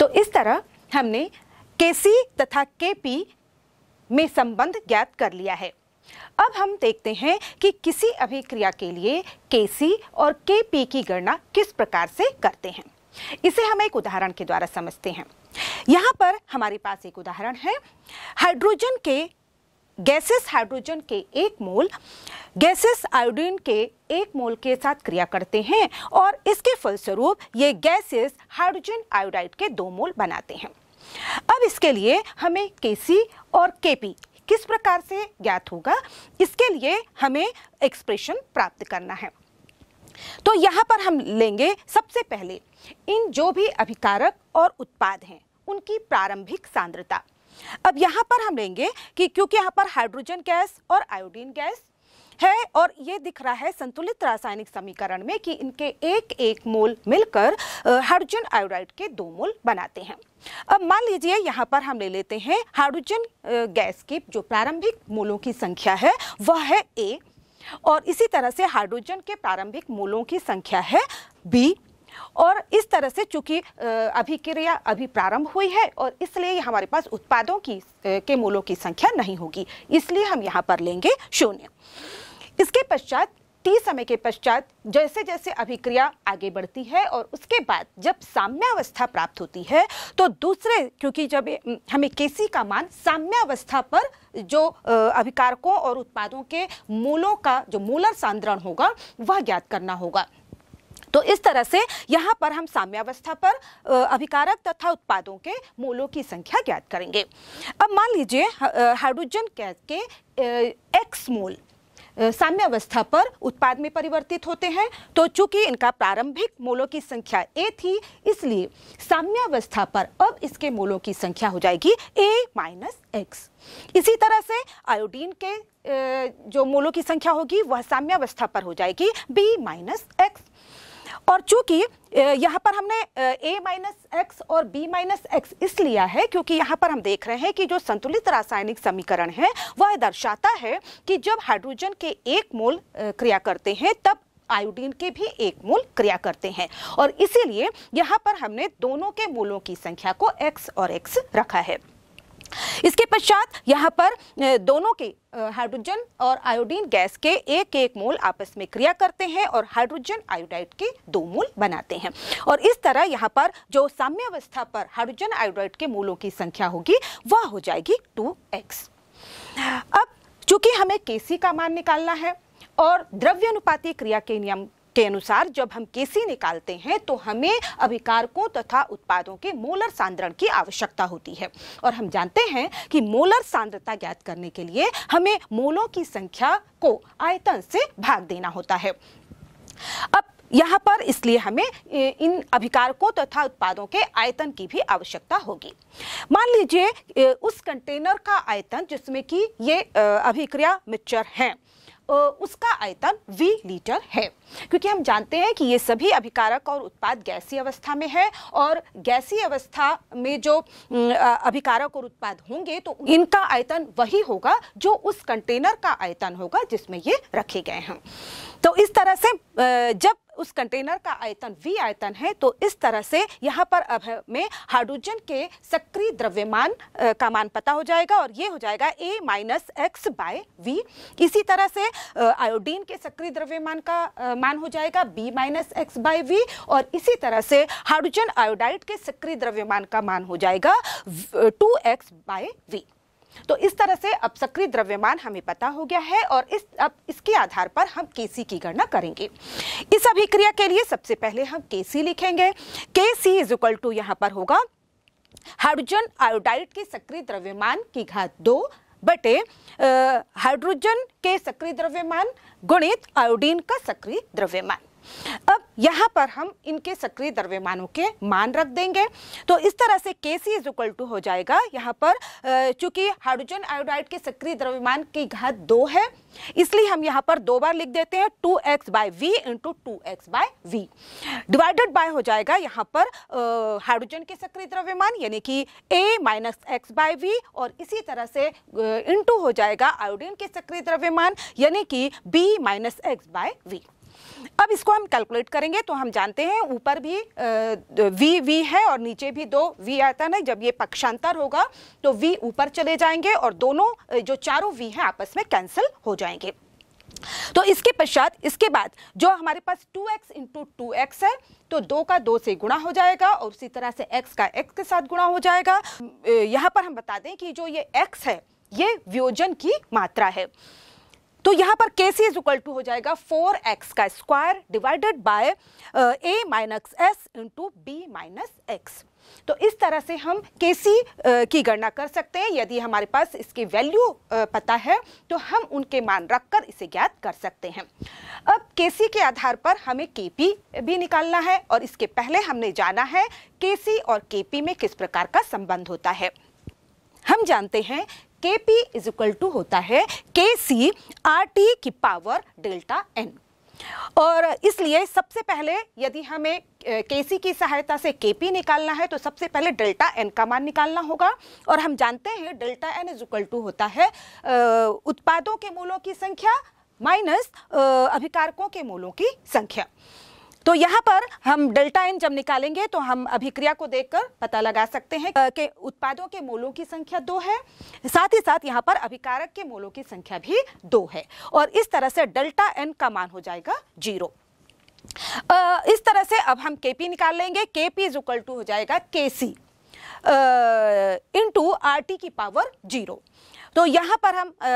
तो इस तरह हमने केसी तथा केपी में संबंध ज्ञात कर लिया है अब हम देखते हैं कि किसी अभिक्रिया के लिए केसी और केपी की गणना किस प्रकार से करते हैं इसे हम एक उदाहरण के द्वारा समझते हैं यहाँ पर हमारे पास एक उदाहरण है हाइड्रोजन के गैसेस हाइड्रोजन के एक मोल गैसेस आयोडीन के एक मोल के साथ क्रिया करते हैं और इसके फलस्वरूप ये गैसेस हाइड्रोजन आयोडाइड के दो मोल बनाते हैं अब इसके लिए हमें के और के किस प्रकार से ज्ञात होगा इसके लिए हमें एक्सप्रेशन प्राप्त करना है तो यहाँ पर हम लेंगे सबसे पहले इन जो भी अभिकारक और उत्पाद हैं उनकी प्रारंभिक सांद्रता अब यहाँ पर हम लेंगे कि क्योंकि यहाँ पर हाइड्रोजन गैस और आयोडीन गैस है और ये दिख रहा है संतुलित रासायनिक समीकरण में कि इनके एक एक मोल मिलकर हाइड्रोजन आयोडाइड के दो मोल बनाते हैं अब मान लीजिए यहाँ पर हम ले लेते हैं हाइड्रोजन गैस की जो प्रारंभिक मोलों की संख्या है वह है ए और इसी तरह से हाइड्रोजन के प्रारंभिक मोलों की संख्या है बी और इस तरह से चूंकि अभिक्रिया अभी प्रारंभ हुई है और इसलिए हमारे पास उत्पादों की के मूलों की संख्या नहीं होगी इसलिए हम यहाँ पर लेंगे शून्य इसके पश्चात टी समय के पश्चात जैसे जैसे अभिक्रिया आगे बढ़ती है और उसके बाद जब साम्यावस्था प्राप्त होती है तो दूसरे क्योंकि जब हमें केसी का मान साम्यावस्था पर जो अभिकारकों और उत्पादों के मूलों का जो मूलर सांद्रण होगा वह ज्ञात करना होगा तो इस तरह से यहाँ पर हम साम्यावस्था पर अभिकारक तथा उत्पादों के मूलों की संख्या ज्ञात करेंगे अब मान लीजिए हाइड्रोजन गैस के एक्स मोल साम्यावस्था पर उत्पाद में परिवर्तित होते हैं तो चूंकि इनका प्रारंभिक मोलों की संख्या ए थी इसलिए साम्यावस्था पर अब इसके मोलों की संख्या हो जाएगी ए माइनस एक्स इसी तरह से आयोडीन के जो मोलों की संख्या होगी वह साम्यावस्था पर हो जाएगी बी माइनस एक्स और चूंकि यहाँ पर हमने ए माइनस एक्स और बी माइनस एक्स इस लिया है क्योंकि यहाँ पर हम देख रहे हैं कि जो संतुलित रासायनिक समीकरण है वह दर्शाता है कि जब हाइड्रोजन के एक मोल क्रिया करते हैं तब आयोडीन के भी एक मूल क्रिया करते हैं और इसीलिए यहाँ पर हमने दोनों के मूलों की संख्या को x और x रखा है इसके पश्चात यहाँ पर दोनों के हाइड्रोजन और आयोडीन गैस के एक एक मोल आपस में क्रिया करते हैं और हाइड्रोजन आयोडाइड के दो मोल बनाते हैं और इस तरह यहाँ पर जो साम्यावस्था पर हाइड्रोजन आयोडाइड के मोलों की संख्या होगी वह हो जाएगी टू एक्स अब चूंकि हमें केसी का मान निकालना है और द्रव्यनुपाती क्रिया के नियम के अनुसार जब हम केसी निकालते हैं तो हमें अभिकारकों तथा उत्पादों के मोलर सांद्रण की आवश्यकता होती है और हम जानते हैं कि मोलर सांद्रता ज्ञात करने के लिए हमें मोलों की संख्या को आयतन से भाग देना होता है अब यहाँ पर इसलिए हमें इन अभिकारकों तथा उत्पादों के आयतन की भी आवश्यकता होगी मान लीजिए उस कंटेनर का आयतन जिसमें कि ये अभिक्रिया मिक्सचर हैं उसका आयतन v लीटर है क्योंकि हम जानते हैं कि ये सभी अभिकारक और उत्पाद गैसीय अवस्था में है और गैसीय अवस्था में जो अभिकारक और उत्पाद होंगे तो इनका आयतन वही होगा जो उस कंटेनर का आयतन होगा जिसमें ये रखे गए हैं तो इस तरह से जब उस कंटेनर का आयतन वी आयतन है तो इस तरह से यहाँ पर अब में हाइड्रोजन के सक्रिय द्रव्यमान का मान पता हो जाएगा और ये हो जाएगा a minus x by v इसी तरह से आयोडीन के सक्रिय द्रव्यमान का मान हो जाएगा b minus x by v और इसी तरह से हाइड्रोजन आयोडाइड के सक्रिय द्रव्यमान का मान हो जाएगा टू एक्स बाय वी तो इस तरह से अब सक्रिय द्रव्यमान हमें पता हो गया है और इस अब इसके आधार पर हम के की गणना करेंगे इस अभिक्रिया के लिए सबसे पहले हम के लिखेंगे के सी इज इक्वल टू यहाँ पर होगा हाइड्रोजन आयोडाइड के सक्रिय द्रव्यमान की घात दो बटे हाइड्रोजन के सक्रिय द्रव्यमान गुणित आयोडीन का सक्रिय द्रव्यमान अब यहाँ पर हम इनके सक्रिय द्रव्यमानों के मान रख देंगे तो इस तरह से के सी इज इक्वल टू हो जाएगा यहाँ पर चूंकि हाइड्रोजन आयोडाइड के सक्रिय द्रव्यमान की घात दो है इसलिए हम यहाँ पर दो बार लिख देते हैं two x by v into two x by v divided by हो जाएगा यहाँ पर हाइड्रोजन के सक्रिय द्रव्यमान यानी कि a minus x by v और इसी तरह से इंटू हो जाएगा आयोडीन के सक्रिय द्रव्यमान यानी कि b minus x by v अब इसको हम कैलकुलेट करेंगे तो हम जानते हैं ऊपर भी वी वी है और नीचे भी दो वी आयतन है जब ये पक्षांतर होगा तो वी ऊपर चले जाएंगे और दोनों जो चारों वी हैं आपस में कैंसिल हो जाएंगे तो इसके पश्चात इसके बाद जो हमारे पास 2x एक्स इंटू टू है तो दो का दो से गुणा हो जाएगा और उसी तरह से x का x के साथ गुणा हो जाएगा यहाँ पर हम बता दें कि जो ये x है ये व्योजन की मात्रा है तो यहाँ पर के सी इज इक्वल टू हो जाएगा फोर एक्स का square divided by a minus s into b minus x तो इस तरह से हम केसी uh, की गणना कर सकते हैं यदि हमारे पास इसकी वैल्यू uh, पता है तो हम उनके मान रखकर इसे ज्ञात कर सकते हैं अब केसी के आधार पर हमें केपी भी निकालना है और इसके पहले हमने जाना है के सी और केपी में किस प्रकार का संबंध होता है हम जानते हैं के पी इज इक्वल टू होता है के सी आर टी की पावर डेल्टा एन और इसलिए सबसे पहले यदि हमें केसी की सहायता से केपी निकालना है तो सबसे पहले डेल्टा एन का मान निकालना होगा और हम जानते हैं delta n is equal to होता है उत्पादों के मूलों की संख्या माइनस अभिकारकों के मूलों की संख्या तो यहाँ पर हम डेल्टा एन जब निकालेंगे तो हम अभिक्रिया को देखकर पता लगा सकते हैं कि उत्पादों के मोलों की संख्या दो है साथ ही साथ यहाँ पर अभिकारक के मोलों की संख्या भी दो है और इस तरह से डेल्टा एन का मान हो जाएगा जीरो इस तरह से अब हम के पी निकाल लेंगे के पी इज इक्वल टू हो जाएगा K C into R T की पावर जीरो तो यहाँ पर हम आ,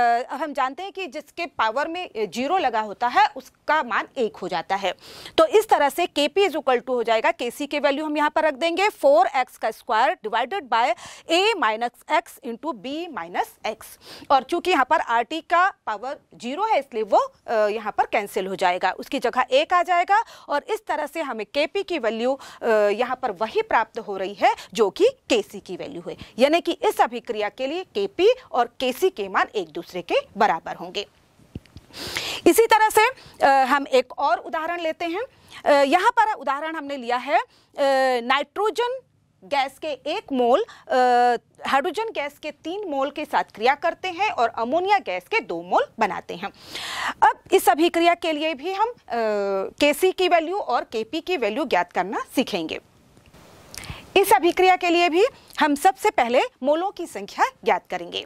हम जानते हैं कि जिसके पावर में जीरो लगा होता है उसका मान एक हो जाता है तो इस तरह से के पी इज इक्वल टू हो जाएगा के सी के वैल्यू हम यहाँ पर रख देंगे फोर एक्स का square divided by a minus x into b minus x और चूंकि यहाँ पर आर टी का पावर जीरो है इसलिए वो यहाँ पर कैंसिल हो जाएगा उसकी जगह एक आ जाएगा और इस तरह से हमें के पी की वैल्यू यहाँ पर वही प्राप्त हो रही है जो कि के सी की वैल्यू है यानी कि इस अभिक्रिया के लिए के पी और के सी के मान एक दूसरे के बराबर होंगे इसी तरह से हम एक और उदाहरण लेते हैं यहाँ पर उदाहरण हमने लिया है नाइट्रोजन गैस के एक मोल हाइड्रोजन गैस के तीन मोल के साथ क्रिया करते हैं और अमोनिया गैस के दो मोल बनाते हैं अब इस अभिक्रिया के लिए भी हम के की वैल्यू और के की वैल्यू ज्ञात करना सीखेंगे इस अभिक्रिया के लिए भी हम सबसे पहले मोलों की संख्या ज्ञात करेंगे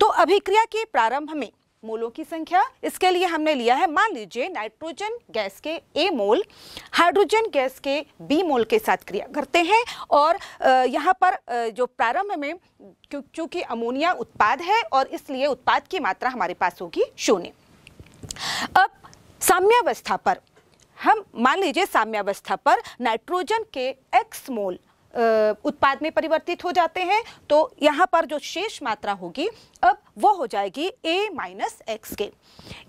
तो अभिक्रिया के प्रारंभ में मोलों की संख्या इसके लिए हमने लिया है मान लीजिए नाइट्रोजन गैस के ए मोल हाइड्रोजन गैस के बी मोल के साथ क्रिया करते हैं और यहाँ पर जो प्रारंभ में क्योंकि अमोनिया उत्पाद है और इसलिए उत्पाद की मात्रा हमारे पास होगी शून्य अब साम्यावस्था पर हम मान लीजिए साम्यावस्था पर नाइट्रोजन के एक्स मोल उत्पाद में परिवर्तित हो जाते हैं तो यहाँ पर जो शेष मात्रा होगी अब वो हो जाएगी ए माइनस एक्स के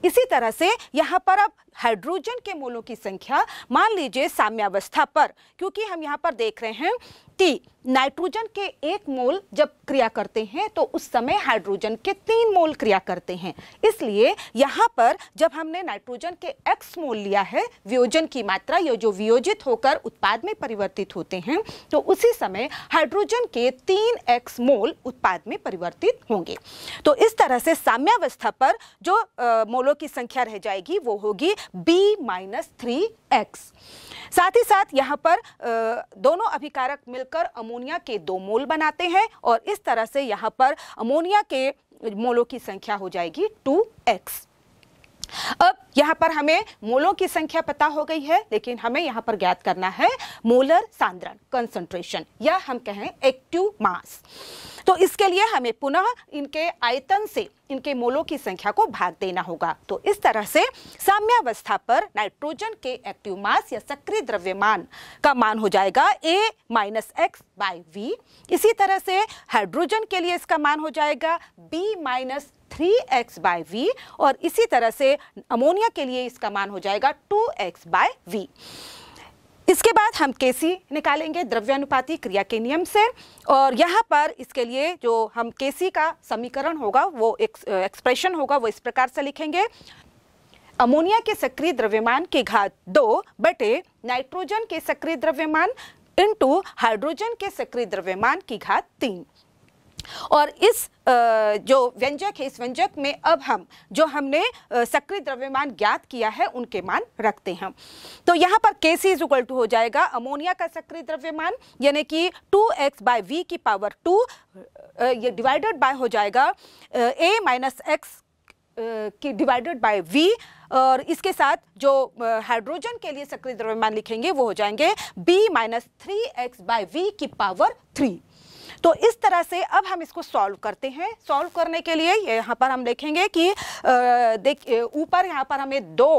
इसी तरह से यहाँ पर अब हाइड्रोजन के मोलों की संख्या मान लीजिए साम्यावस्था पर क्योंकि हम यहाँ पर देख रहे हैं कि नाइट्रोजन के एक मोल जब क्रिया करते हैं तो उस समय हाइड्रोजन के तीन मोल क्रिया करते हैं इसलिए यहाँ पर जब हमने नाइट्रोजन के एक्स मोल लिया है वियोजन की मात्रा या जो वियोजित होकर उत्पाद में परिवर्तित होते हैं तो उसी समय हाइड्रोजन के तीन एक्स मोल उत्पाद में परिवर्तित होंगे तो इस तरह से साम्यावस्था पर जो आ, मोलों की संख्या रह जाएगी वो होगी बी माइनस थ्री एक्स साथ ही साथ यहाँ पर दोनों अभिकारक मिलकर अमोनिया के दो मोल बनाते हैं और इस तरह से यहाँ पर अमोनिया के मोलों की संख्या हो जाएगी टू एक्स अब यहाँ पर हमें मोलों की संख्या पता हो गई है लेकिन हमें यहाँ पर ज्ञात करना है मोलर सांद्रण कंसंट्रेशन या हम कहें एक्टिव मास तो इसके लिए हमें पुनः इनके आयतन से इनके मोलों की संख्या को भाग देना होगा तो इस तरह से साम्यावस्था पर नाइट्रोजन के एक्टिव मास या सक्रिय द्रव्यमान का मान हो जाएगा a minus x by v इसी तरह से हाइड्रोजन के लिए इसका मान हो जाएगा b minus three x by v और इसी तरह से अमोनिया के लिए इसका मान हो जाएगा टू एक्स बाय वी इसके बाद हम केसी निकालेंगे द्रव्यानुपाती क्रिया के नियम से और यहाँ पर इसके लिए जो हम केसी का समीकरण होगा वो एक, एक्सप्रेशन होगा वो इस प्रकार से लिखेंगे अमोनिया के सक्रिय द्रव्यमान के घात दो बटे नाइट्रोजन के सक्रिय द्रव्यमान इंटू हाइड्रोजन के सक्रिय द्रव्यमान की घात तीन और इस जो व्यंजक है इस व्यंजक में अब हम जो हमने सक्रिय द्रव्यमान ज्ञात किया है उनके मान रखते हैं तो यहाँ पर केसी इज इक्वल टू हो जाएगा अमोनिया का सक्रिय द्रव्यमान यानी कि टू एक्स बाय वी की पावर टू ये डिवाइडेड बाय हो जाएगा ए माइनस एक्स की डिवाइडेड बाय वी और इसके साथ जो हाइड्रोजन के लिए सक्रिय द्रव्यमान लिखेंगे वो हो जाएंगे b minus three x by v की पावर थ्री तो इस तरह से अब हम इसको सॉल्व करते हैं सॉल्व करने के लिए यहाँ पर हम देखेंगे कि देख ऊपर यहाँ पर हमें दो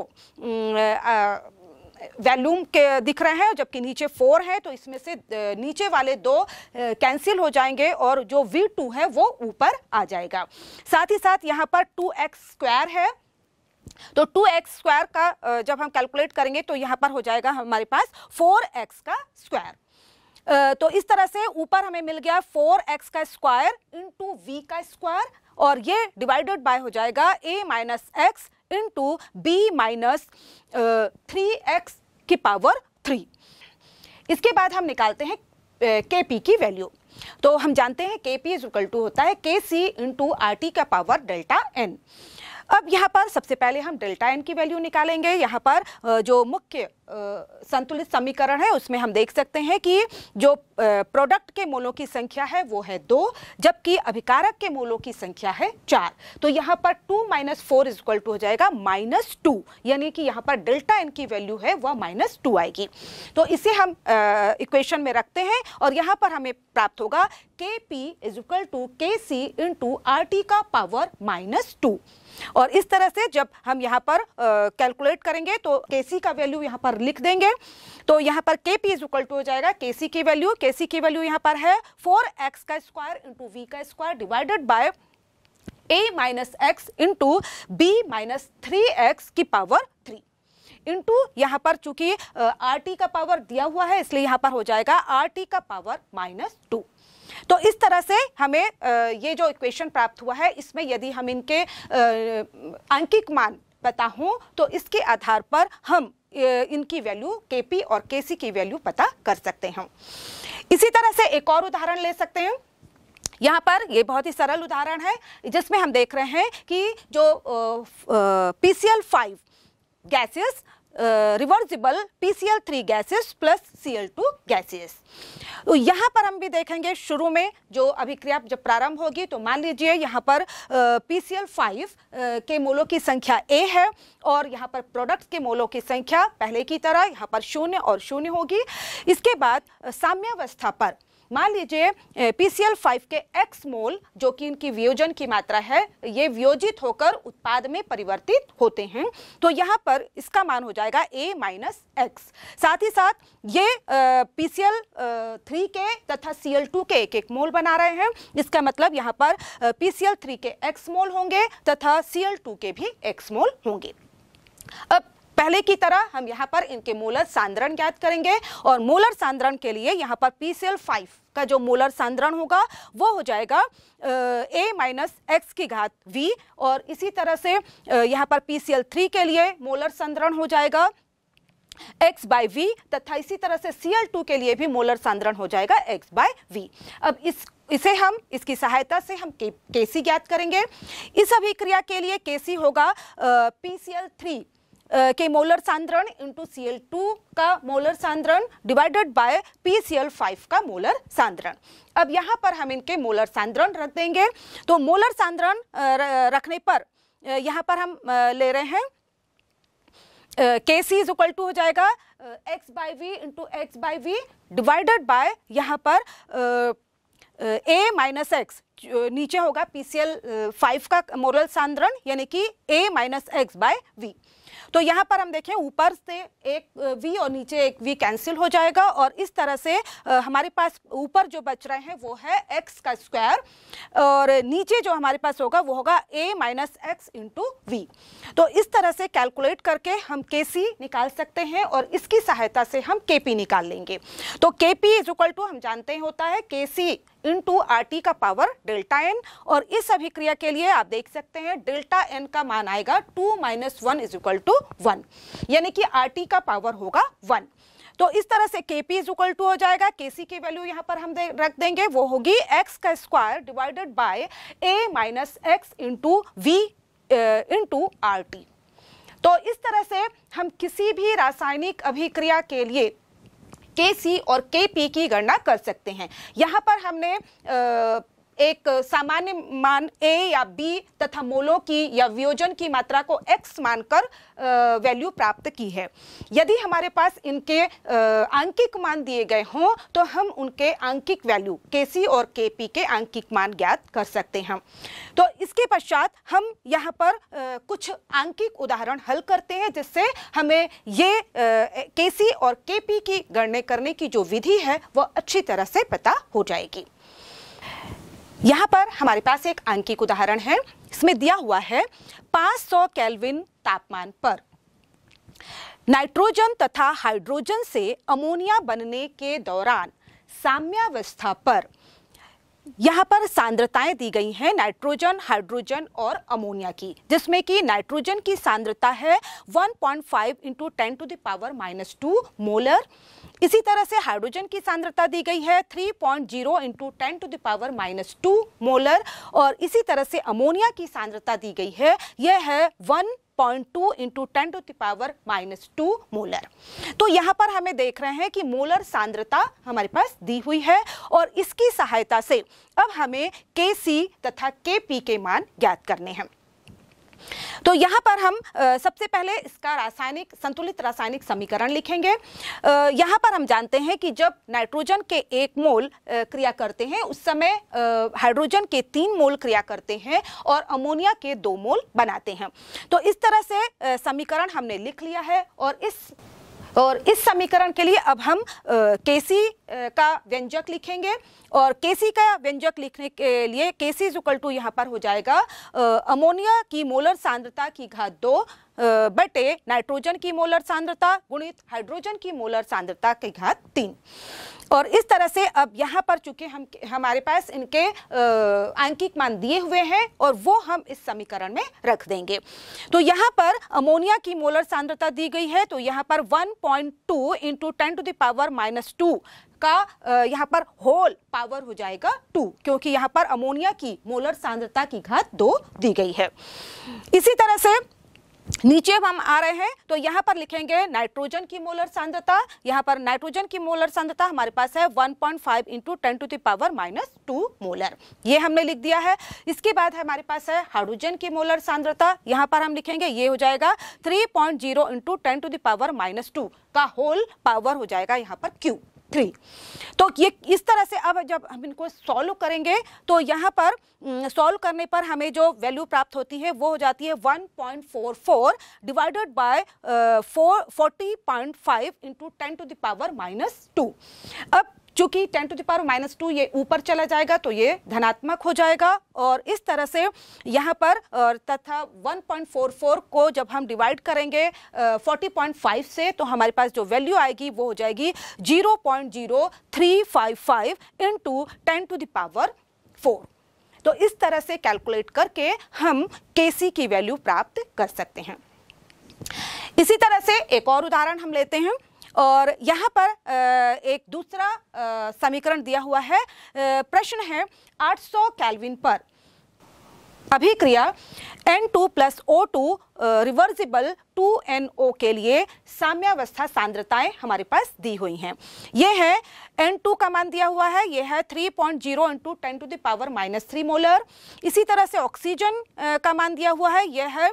वैल्यूम के दिख रहे हैं जबकि नीचे फोर है तो इसमें से नीचे वाले दो कैंसिल हो जाएंगे और जो वी टू है वो ऊपर आ जाएगा साथ ही साथ यहाँ पर टू एक्स स्क्वायर है तो टू एक्स स्क्वायर का जब हम कैलकुलेट करेंगे तो यहाँ पर हो जाएगा हमारे पास फोर एक्स का स्क्वायर तो इस तरह से ऊपर हमें मिल गया फोर एक्स का स्क्वायर इंटू वी का स्क्वायर और ये डिवाइडेड बाय हो जाएगा a minus x into b minus three x की पावर थ्री इसके बाद हम निकालते हैं के पी की वैल्यू तो हम जानते हैं के पी इज इक्वल टू होता है K C into R T का पावर डेल्टा एन अब यहाँ पर सबसे पहले हम डेल्टा एन की वैल्यू निकालेंगे यहाँ पर जो मुख्य संतुलित समीकरण है उसमें हम देख सकते हैं कि जो प्रोडक्ट के मोलों की संख्या है वो है दो जबकि अभिकारक के मोलों की संख्या है चार तो यहाँ पर two minus four is equal to हो जाएगा माइनस टू यानी कि यहाँ पर डेल्टा एन की वैल्यू है वह माइनस टू आएगी तो इसे हम इक्वेशन में रखते हैं और यहाँ पर हमें प्राप्त होगा के P is equal to K C into R T का पावर माइनस टू और इस तरह से जब हम यहाँ पर कैलकुलेट करेंगे तो के सी का वैल्यू यहाँ पर लिख देंगे तो यहाँ पर के पी टू हो जाएगा के सी की वैल्यू के सी की वैल्यू यहाँ पर है फोर एक्स का स्क्वायर इंटू वी का square divided by a minus x into b minus three x की पावर थ्री इंटू यहाँ पर चूंकि आर टी का पावर दिया हुआ है इसलिए यहाँ पर हो जाएगा आर टी का पावर माइनस टू तो इस तरह से हमें ये जो इक्वेशन प्राप्त हुआ है इसमें यदि हम इनके अंकिक मान पता हों तो इसके आधार पर हम इनकी वैल्यू के और के की वैल्यू पता कर सकते हैं इसी तरह से एक और उदाहरण ले सकते हैं यहाँ पर ये बहुत ही सरल उदाहरण है जिसमें हम देख रहे हैं कि जो P C L five gases reversible P C L three gases plus C L two gases तो यहाँ पर हम भी देखेंगे शुरू में जो अभिक्रिया जब प्रारंभ होगी तो मान लीजिए यहाँ पर पी सी एल फाइव के मोलों की संख्या ए है और यहाँ पर प्रोडक्ट्स के मोलों की संख्या पहले की तरह यहाँ पर शून्य और शून्य होगी इसके बाद साम्यावस्था पर मान लीजिए पीसीएल फाइव के एक्स मोल जो कि इनकी वियोजन की मात्रा है ये वियोजित होकर उत्पाद में परिवर्तित होते हैं तो यहाँ पर इसका मान हो जाएगा ए माइनस एक्स साथ ही साथ ये पीसीएल थ्री के तथा सीएल टू के एक एक मोल बना रहे हैं इसका मतलब यहाँ पर पीसीएल थ्री के एक्स मोल होंगे तथा सीएल टू के भी एक्स मोल होंगे अब पहले की तरह हम यहाँ पर इनके मोलर सांद्रण ज्ञात करेंगे और मोलर सांद्रण के लिए यहाँ पर पीसीएल फाइव का जो मोलर सांद्रण होगा वो हो जाएगा ए माइनस एक्स की घात वी और इसी तरह से यहाँ पर पी सी एल थ्री के लिए मोलर संद्रण हो जाएगा x बाय वी तथा इसी तरह से Cl2 के लिए भी मोलर सांद्रण हो जाएगा x बाय वी अब इस इसे हम इसकी सहायता से हम के, केसी ज्ञात करेंगे इस अभिक्रिया के लिए केसी होगा पी सी एल थ्री के मोलर सांद्रण इंटू सी का मोलर सांद्रण डिवाइडेड बाय पी सी का मोलर सांद्रण अब यहाँ पर हम इनके मोलर सांद्रण रख देंगे तो मोलर सांद्रण रखने पर यहाँ पर हम ले रहे हैं के सी इज इक्वल टू हो जाएगा x by V into x by V divided by यहाँ पर ए माइनस एक्स नीचे होगा पी सी एल फाइव का मोरल सांद्रण यानी कि a minus x by V तो यहाँ पर हम देखें ऊपर से एक वी और नीचे एक वी कैंसिल हो जाएगा और इस तरह से हमारे पास ऊपर जो बच रहे हैं वो है एक्स का स्क्वायर और नीचे जो हमारे पास होगा वो होगा a minus x into V तो इस तरह से कैलकुलेट करके हम के सी निकाल सकते हैं और इसकी सहायता से हम के पी निकाल लेंगे तो के पी इज इक्वल टू हम जानते हैं होता है K C into R T का पावर डेल्टा एन और इस अभिक्रिया के लिए आप देख सकते हैं डेल्टा एन का मान आएगा two minus one is equal to one यानी कि आर टी का पावर होगा वन तो इस तरह से के पी इज इक्वल टू हो जाएगा के सी की वैल्यू यहाँ पर हम दे, रख देंगे वो होगी एक्स का square divided by a minus x into V into R T तो इस तरह से हम किसी भी रासायनिक अभिक्रिया के लिए के सी और के पी की गणना कर सकते हैं यहाँ पर हमने आ, एक सामान्य मान ए या बी तथा मोलों की या वियोजन की मात्रा को एक्स मानकर वैल्यू प्राप्त की है यदि हमारे पास इनके आंकिक मान दिए गए हों तो हम उनके आंकिक वैल्यू के सी और के पी के आंकिक मान ज्ञात कर सकते हैं तो इसके पश्चात हम यहाँ पर कुछ आंकिक उदाहरण हल करते हैं जिससे हमें ये के सी और के पी की गणना करने की जो विधि है वह अच्छी तरह से पता हो जाएगी यहाँ पर हमारे पास एक आंकिक उदाहरण है इसमें दिया हुआ है 500 कैलविन तापमान पर नाइट्रोजन तथा हाइड्रोजन से अमोनिया बनने के दौरान साम्यावस्था पर यहाँ पर सांद्रताएं दी गई हैं नाइट्रोजन हाइड्रोजन और अमोनिया की जिसमें कि नाइट्रोजन की सांद्रता है 1.5 point five into ten to the power minus two molar इसी तरह से हाइड्रोजन की सांद्रता दी गई है 3.0 point zero into ten to the power minus two molar और इसी तरह से अमोनिया की सांद्रता दी गई है यह है one point two into ten to the power minus two molar तो यहाँ पर हमें देख रहे हैं कि मोलर सांद्रता हमारे पास दी हुई है और इसकी सहायता से अब हमें के सी तथा के पी के मान ज्ञात करने हैं तो यहाँ पर हम सबसे पहले इसका रासायनिक संतुलित रासायनिक समीकरण लिखेंगे यहाँ पर हम जानते हैं कि जब नाइट्रोजन के एक मोल क्रिया करते हैं उस समय हाइड्रोजन के तीन मोल क्रिया करते हैं और अमोनिया के दो मोल बनाते हैं तो इस तरह से समीकरण हमने लिख लिया है और इस और इस समीकरण के लिए अब हम केसी का व्यंजक लिखेंगे और केसी का व्यंजक लिखने के लिए केसी जुकल टू यहाँ पर हो जाएगा अमोनिया की मोलर सांद्रता की घात दो बटे नाइट्रोजन की मोलर सांद्रता गुणित हाइड्रोजन की मोलर सांद्रता की घात तीन और इस तरह से अब यहाँ पर चूंकि हम हमारे पास इनके आंकिक मान दिए हुए हैं और वो हम इस समीकरण में रख देंगे तो यहाँ पर अमोनिया की मोलर सांद्रता दी गई है तो यहाँ पर 1.2 point two into ten to the power minus two का यहाँ पर होल पावर हो जाएगा टू क्योंकि यहाँ पर अमोनिया की मोलर सांद्रता की घात दो दी गई है इसी तरह से नीचे हम आ रहे हैं तो यहाँ पर लिखेंगे नाइट्रोजन की मोलर सांद्रता यहाँ पर नाइट्रोजन की मोलर सांद्रता हमारे पास है 1.5 point five into ten to the power minus two molar ये हमने लिख दिया है इसके बाद हमारे पास है हाइड्रोजन की मोलर सांद्रता यहाँ पर हम लिखेंगे ये हो जाएगा 3.0 point zero into ten to the power minus two का होल पावर हो जाएगा यहाँ पर क्यू थ्री तो ये इस तरह से अब जब हम इनको सॉल्व करेंगे तो यहाँ पर सॉल्व करने पर हमें जो वैल्यू प्राप्त होती है वो हो जाती है 1.44 divided by four forty point five into ten to the power minus two अब चूंकि ten to the power minus two ये ऊपर चला जाएगा तो ये धनात्मक हो जाएगा और इस तरह से यहाँ पर तथा 1.44 को जब हम डिवाइड करेंगे 40.5 से तो हमारे पास जो वैल्यू आएगी वो हो जाएगी 0.0355 इनटू 10 टू पावर 4 तो इस तरह से कैलकुलेट करके हम के की वैल्यू प्राप्त कर सकते हैं इसी तरह से एक और उदाहरण हम लेते हैं और यहाँ पर एक दूसरा समीकरण दिया हुआ है प्रश्न है 800 कैलविन पर अभिक्रिया N2 plus O two reversible 2NO के लिए साम्यावस्था सांद्रताएं हमारे पास दी हुई हैं ये है N2 का मान दिया हुआ है ये है 3.0 point zero into ten to the power minus three molar इसी तरह से ऑक्सीजन का मान दिया हुआ है यह है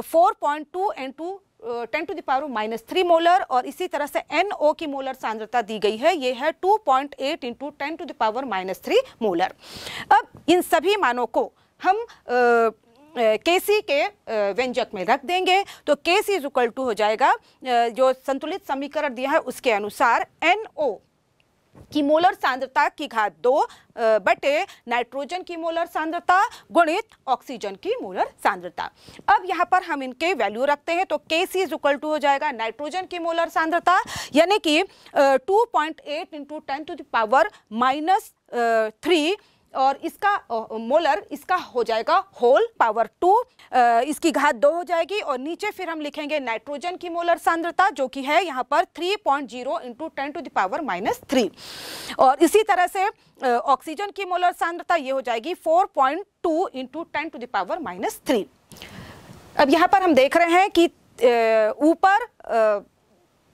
four point two into ten to the power minus three molar और इसी तरह से एन ओ की मोलर सांद्रता दी गई है ये है two point eight into ten to the power minus three molar अब इन सभी मानों को हम आ, सी के व्यंजक में रख देंगे तो सी इज इक्वल टू हो जाएगा जो संतुलित समीकरण दिया है उसके अनुसार एन ओ की मोलर सांद्रता की घात दो बटे नाइट्रोजन की मोलर सांद्रता गुणित ऑक्सीजन की मोलर सांद्रता अब यहाँ पर हम इनके वैल्यू रखते हैं तो के सी इज इक्वल टू हो जाएगा नाइट्रोजन की मोलर सांद्रता यानी कि two point eight into ten to the power minus three और इसका मोलर इसका हो जाएगा होल पावर टू इसकी घात दो हो जाएगी और नीचे फिर हम लिखेंगे नाइट्रोजन की मोलर सांद्रता जो कि है यहाँ पर 3.0 point zero into ten to the power minus three और इसी तरह से ऑक्सीजन की मोलर सांद्रता ये हो जाएगी 4.2 point two into ten to the power minus three अब यहाँ पर हम देख रहे हैं कि ऊपर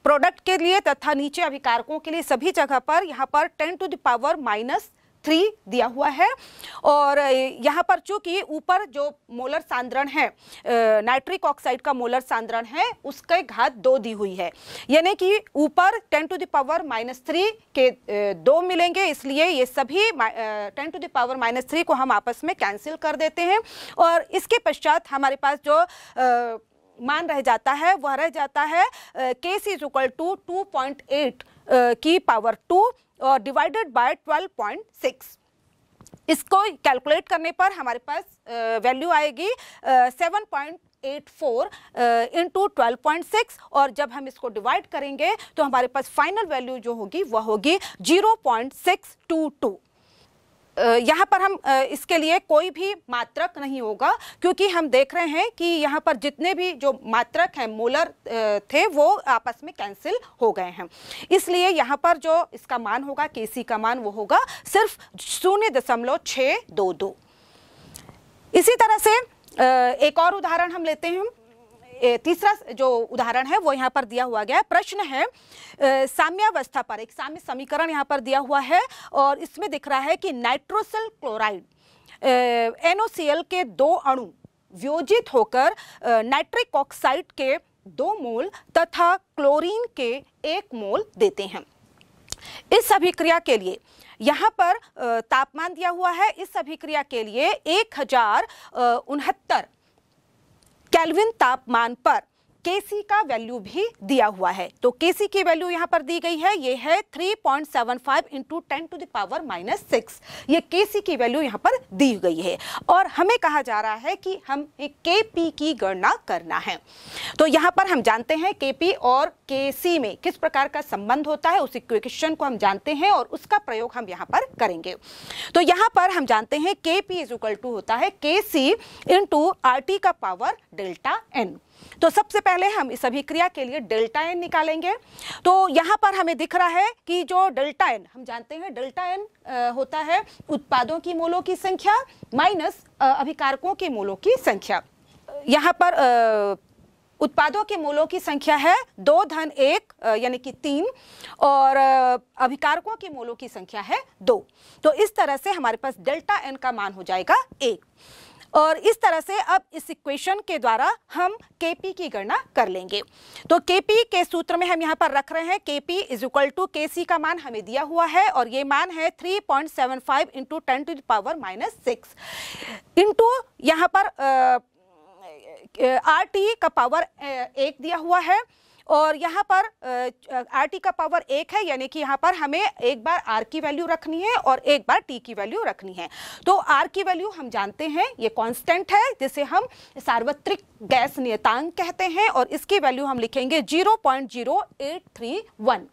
प्रोडक्ट के लिए तथा नीचे अभिकारकों के लिए सभी जगह पर यहाँ पर ten to the power minus three दिया हुआ है और यहाँ पर चूँकि ऊपर जो मोलर सांद्रण है नाइट्रिक ऑक्साइड का मोलर सांद्रण है उसके घात दो दी हुई है यानी कि ऊपर ten to the power minus three के दो मिलेंगे इसलिए ये सभी ten to the power minus three को हम आपस में कैंसिल कर देते हैं और इसके पश्चात हमारे पास जो आ, मान रह जाता है वह रह जाता है Kc is equal to two point eight की पावर टू डिवाइडेड बाय 12.6 इसको कैलकुलेट करने पर हमारे पास वैल्यू आएगी seven point eight four into twelve point six और जब हम इसको डिवाइड करेंगे तो हमारे पास फाइनल वैल्यू जो होगी वह होगी zero point six two two यहाँ पर हम इसके लिए कोई भी मात्रक नहीं होगा क्योंकि हम देख रहे हैं कि यहाँ पर जितने भी जो मात्रक हैं मोलर थे वो आपस में कैंसिल हो गए हैं इसलिए यहाँ पर जो इसका मान होगा के सी का मान वो होगा सिर्फ शून्य दशमलव छः दो दो इसी तरह से एक और उदाहरण हम लेते हैं तीसरा जो उदाहरण है वो यहाँ पर दिया हुआ गया है प्रश्न है साम्यावस्था पर एक साम्य समीकरण यहाँ पर दिया हुआ है और इसमें दिख रहा है कि नाइट्रोसल क्लोराइड एनओसीएल के दो अणु व्योजित होकर नाइट्रिक ऑक्साइड के दो मोल तथा क्लोरीन के एक मोल देते हैं इस अभिक्रिया के लिए यहाँ पर तापमान दिया हुआ है इस अभिक्रिया के लिए एक हजार उनहत्तर केल्विन तापमान पर केसी का वैल्यू भी दिया हुआ है तो केसी की वैल्यू यहाँ पर दी गई है ये है 3.75 point seven five into ten to the power minus six ये केसी की वैल्यू यहाँ पर दी गई है और हमें कहा जा रहा है कि हम के पी की गणना करना है तो यहाँ पर हम जानते हैं के पी और के सी में किस प्रकार का संबंध होता है उस इक्वेशन को हम जानते हैं और उसका प्रयोग हम यहाँ पर करेंगे तो यहाँ पर हम जानते हैं के पी इज इक्वल टू होता है K C into R T का पावर डेल्टा एन तो सबसे पहले हम इस अभिक्रिया के लिए डेल्टा एन निकालेंगे तो यहाँ पर हमें दिख रहा है कि जो डेल्टा एन हम जानते हैं डेल्टा एन होता है उत्पादों की मोलों की संख्या माइनस अभिकारकों के मोलों की संख्या यहाँ पर उत्पादों के मूलों की संख्या है दो धन एक यानी कि तीन और अभिकारकों के मूलों की संख्या है दो तो इस तरह से हमारे पास डेल्टा एन का मान हो जाएगा एक और इस तरह से अब इस इक्वेशन के द्वारा हम के पी की गणना कर लेंगे तो के पी के सूत्र में हम यहाँ पर रख रहे हैं के P is equal to K सी का मान हमें दिया हुआ है और ये मान है 3.75 point seven five into ten to power minus six into यहाँ पर आ, आर टी का पावर एक दिया हुआ है और यहाँ पर आर टी का पावर एक है यानी कि यहाँ पर हमें एक बार आर की वैल्यू रखनी है और एक बार टी की वैल्यू रखनी है तो आर की वैल्यू हम जानते हैं ये कांस्टेंट है जिसे हम सार्वत्रिक गैस नियतांक कहते हैं और इसकी वैल्यू हम लिखेंगे zero point zero eight three one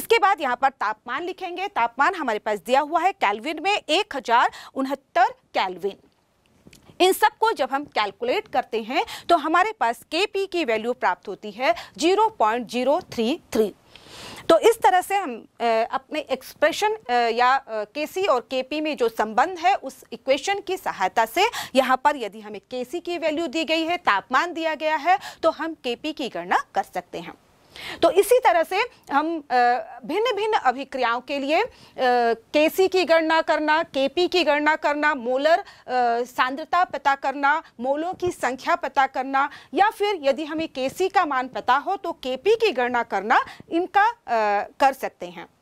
इसके बाद यहाँ पर तापमान लिखेंगे तापमान हमारे पास दिया हुआ है कैलविन में एक हज़ार उनहत्तर कैलविन इन सबको जब हम कैलकुलेट करते हैं तो हमारे पास के पी की वैल्यू प्राप्त होती है zero point zero three three तो इस तरह से हम अपने एक्सप्रेशन या के सी और के पी में जो संबंध है उस इक्वेशन की सहायता से यहाँ पर यदि हमें के सी की वैल्यू दी गई है तापमान दिया गया है तो हम के पी की गणना कर सकते हैं तो इसी तरह से हम भिन्न भिन्न अभिक्रियाओं के लिए केसी की गणना करना केपी की गणना करना मोलर सांद्रता पता करना मोलों की संख्या पता करना या फिर यदि हमें केसी का मान पता हो तो केपी की गणना करना इनका कर सकते हैं